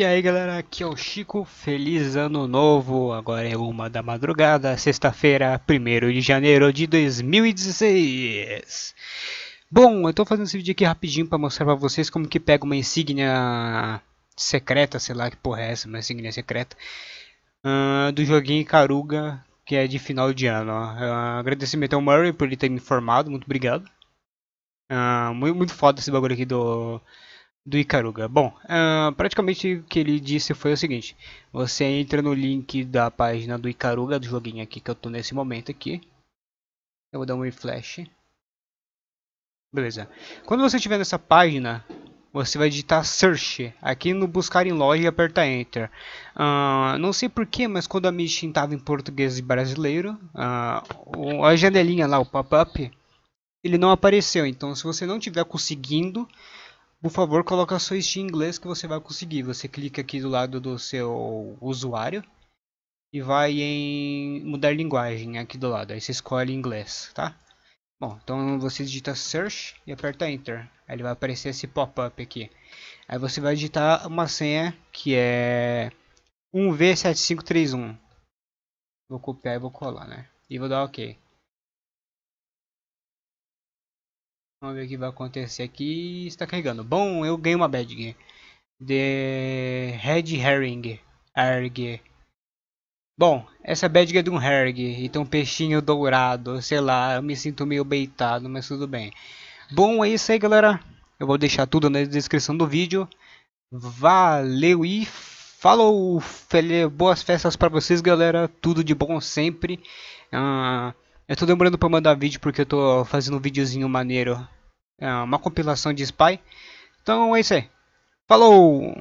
E aí galera, aqui é o Chico, feliz ano novo! Agora é uma da madrugada, sexta-feira, 1 de janeiro de 2016. Bom, eu tô fazendo esse vídeo aqui rapidinho para mostrar pra vocês como que pega uma insígnia secreta, sei lá que porra é essa, uma insígnia secreta, uh, do joguinho Caruga, que é de final de ano. Uh, agradecimento ao Murray por ele ter me informado, muito obrigado. Uh, ah, muito, muito foda esse bagulho aqui do do Icaruga. Bom, uh, praticamente o que ele disse foi o seguinte: você entra no link da página do Icaruga, do joguinho aqui que eu tô nesse momento aqui. Eu vou dar um refresh. Beleza. Quando você estiver nessa página, você vai digitar search aqui no buscar em loja e apertar enter. Uh, não sei porquê, mas quando a Michin estava em português brasileiro, uh, a janelinha lá, o pop-up, ele não apareceu. Então, se você não estiver conseguindo por favor, coloca a sua Steam em inglês que você vai conseguir. Você clica aqui do lado do seu usuário e vai em mudar linguagem aqui do lado. Aí você escolhe inglês, tá? Bom, então você digita search e aperta enter. Aí ele vai aparecer esse pop-up aqui. Aí você vai digitar uma senha que é 1v7531. Vou copiar e vou colar, né? E vou dar OK. Vamos ver o que vai acontecer aqui. Está carregando. Bom, eu ganhei uma bad game. The Red Herring. Arg. Bom, essa bad é de um Herring. Então peixinho dourado. Sei lá, eu me sinto meio beitado, mas tudo bem. Bom, é isso aí, galera. Eu vou deixar tudo na descrição do vídeo. Valeu e falou! Boas festas para vocês, galera. Tudo de bom sempre. Ah, eu tô demorando pra mandar vídeo porque eu tô fazendo um videozinho maneiro. É uma compilação de Spy. Então é isso aí. Falou!